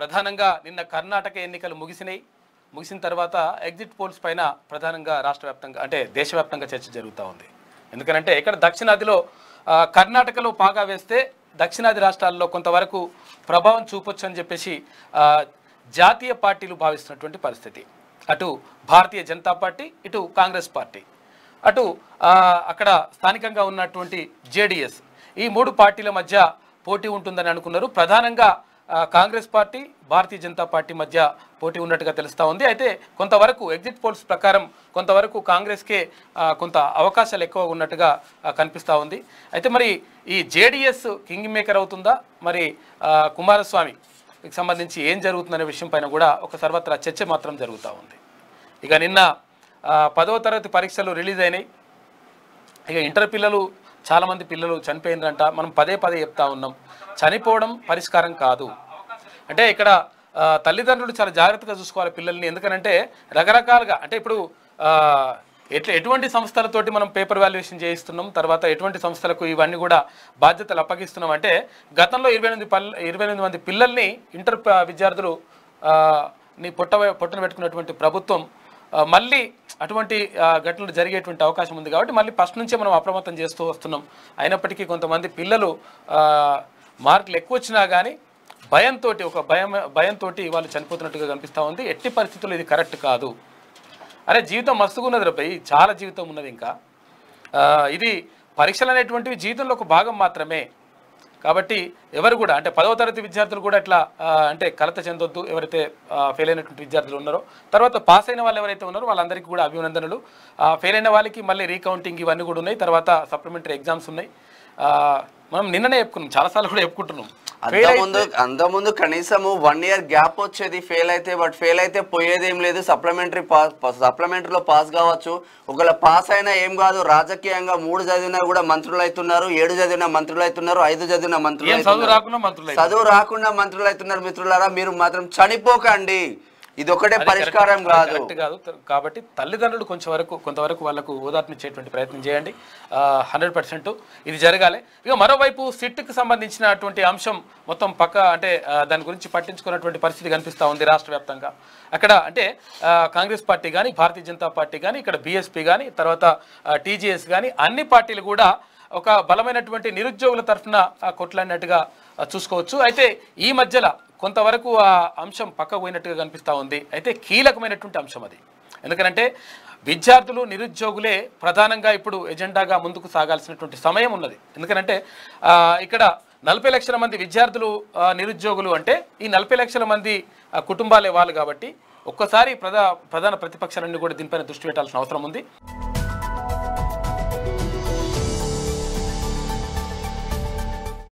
ప్రధానంగా నిన్న కర్ణాటక ఎన్నికలు ముగిసినాయి ముగిసిన తర్వాత ఎగ్జిట్ పోల్స్ పైన ప్రధానంగా రాష్ట్ర వ్యాప్తంగా అంటే దేశవ్యాప్తంగా చర్చ జరుగుతూ ఉంది ఎందుకనంటే ఇక్కడ దక్షిణాదిలో కర్ణాటకలో పాగా వేస్తే దక్షిణాది రాష్ట్రాల్లో కొంతవరకు ప్రభావం చూపొచ్చు అని చెప్పేసి జాతీయ పార్టీలు భావిస్తున్నటువంటి పరిస్థితి అటు భారతీయ జనతా పార్టీ ఇటు కాంగ్రెస్ పార్టీ అటు అక్కడ స్థానికంగా ఉన్నటువంటి జేడిఎస్ ఈ మూడు పార్టీల మధ్య పోటీ ఉంటుందని అనుకున్నారు ప్రధానంగా కాంగ్రెస్ పార్టీ భారతీయ జనతా పార్టీ మధ్య పోటీ ఉన్నట్టుగా తెలుస్తూ ఉంది అయితే కొంతవరకు ఎగ్జిట్ పోల్స్ ప్రకారం కొంతవరకు కాంగ్రెస్కే కొంత అవకాశాలు ఎక్కువ ఉన్నట్టుగా కనిపిస్తూ ఉంది అయితే మరి ఈ జేడిఎస్ కింగ్ మేకర్ అవుతుందా మరి కుమారస్వామి సంబంధించి ఏం జరుగుతుందనే విషయం పైన కూడా ఒక సర్వత్రా చర్చ మాత్రం జరుగుతూ ఉంది ఇక నిన్న పదవ తరగతి పరీక్షలు రిలీజ్ అయినాయి ఇక ఇంటర్ పిల్లలు చాలామంది పిల్లలు చనిపోయిందంట మనం పదే పదే చెప్తా ఉన్నాం చనిపోవడం పరిష్కారం కాదు అంటే ఇక్కడ తల్లిదండ్రులు చాలా జాగ్రత్తగా చూసుకోవాలి పిల్లల్ని ఎందుకనంటే రకరకాలుగా అంటే ఇప్పుడు ఎట్లా ఎటువంటి సంస్థలతోటి మనం పేపర్ వాల్యుయేషన్ చేయిస్తున్నాం తర్వాత ఎటువంటి సంస్థలకు ఇవన్నీ కూడా బాధ్యతలు అప్పగిస్తున్నాం అంటే గతంలో ఇరవై ఎనిమిది పల్ల ఇరవై ఎనిమిది మంది పిల్లల్ని ఇంటర్ విద్యార్థులు నీ పొట్ట పొట్టను పెట్టుకున్నటువంటి ప్రభుత్వం మళ్ళీ అటువంటి ఘటనలు జరిగేటువంటి అవకాశం ఉంది కాబట్టి మళ్ళీ ఫస్ట్ నుంచే మనం అప్రమత్తం చేస్తూ వస్తున్నాం అయినప్పటికీ కొంతమంది పిల్లలు మార్కులు ఎక్కువ వచ్చినా కానీ భయంతో ఒక భయం భయంతో వాళ్ళు చనిపోతున్నట్టుగా కనిపిస్తూ ఉంది ఎట్టి పరిస్థితుల్లో ఇది కరెక్ట్ కాదు అరే జీవితం మస్తుగా ఉన్నది చాలా జీవితం ఉన్నది ఇంకా ఇది పరీక్షలు అనేటువంటివి జీవితంలో ఒక భాగం మాత్రమే కాబట్టి ఎవరు కూడా అంటే పదవ తరగతి విద్యార్థులు కూడా ఇట్లా అంటే కలత చెందొద్దు ఎవరైతే ఫెయిల్ అయినటువంటి విద్యార్థులు ఉన్నారో తర్వాత పాస్ అయిన వాళ్ళు ఎవరైతే ఉన్నారో వాళ్ళందరికీ కూడా అభినందనలు ఫెయిల్ అయిన వాళ్ళకి మళ్ళీ రీకౌంటింగ్ ఇవన్నీ కూడా ఉన్నాయి తర్వాత సప్లిమెంటరీ ఎగ్జామ్స్ ఉన్నాయి మనం నిన్ననే చెప్పుకున్నాం చాలాసార్లు కూడా చెప్పుకుంటున్నాం అంతకుముందు అంతకుముందు కనీసము వన్ ఇయర్ గ్యాప్ వచ్చేది ఫెయిల్ అయితే బట్ ఫెయిల్ అయితే పోయేదేం లేదు సప్లిమెంటరీ పాస్ సప్లిమెంటరీలో పాస్ కావచ్చు ఒకవేళ పాస్ అయినా ఏం కాదు రాజకీయంగా మూడు చదివినా కూడా మంత్రులు అవుతున్నారు ఏడు చదివిన మంత్రులు అవుతున్నారు ఐదు చదివిన మంత్రులు చదువు రాకుండా మంత్రులు అవుతున్నారు మిత్రులారా మీరు మాత్రం చనిపోకండి ఇది ఒకటే పరిష్కారం కాదు కాదు కాబట్టి తల్లిదండ్రులు కొంచెం వరకు కొంతవరకు వాళ్ళకు ఓదార్పునిచ్చేటువంటి ప్రయత్నం చేయండి హండ్రెడ్ పర్సెంట్ ఇది జరగాలి ఇక మరోవైపు సిట్కి సంబంధించినటువంటి అంశం మొత్తం పక్క అంటే దాని గురించి పట్టించుకున్నటువంటి పరిస్థితి కనిపిస్తూ ఉంది రాష్ట్ర వ్యాప్తంగా అక్కడ అంటే కాంగ్రెస్ పార్టీ కానీ భారతీయ జనతా పార్టీ కానీ ఇక్కడ బీఎస్పీ కానీ తర్వాత టీజీఎస్ కానీ అన్ని పార్టీలు కూడా ఒక బలమైనటువంటి నిరుద్యోగుల తరఫున కొట్లాడినట్టుగా చూసుకోవచ్చు అయితే ఈ మధ్యలో కొంతవరకు ఆ అంశం పక్కకు పోయినట్టుగా కనిపిస్తూ ఉంది అయితే కీలకమైనటువంటి అంశం అది ఎందుకంటే విద్యార్థులు నిరుద్యోగులే ప్రధానంగా ఇప్పుడు ఎజెండాగా ముందుకు సాగాల్సినటువంటి సమయం ఉన్నది ఎందుకంటే ఇక్కడ నలభై లక్షల మంది విద్యార్థులు నిరుద్యోగులు అంటే ఈ నలభై లక్షల మంది కుటుంబాలే వాళ్ళు కాబట్టి ఒక్కసారి ప్రధా ప్రధాన ప్రతిపక్షాలన్నీ కూడా దీనిపైన దృష్టి పెట్టాల్సిన అవసరం ఉంది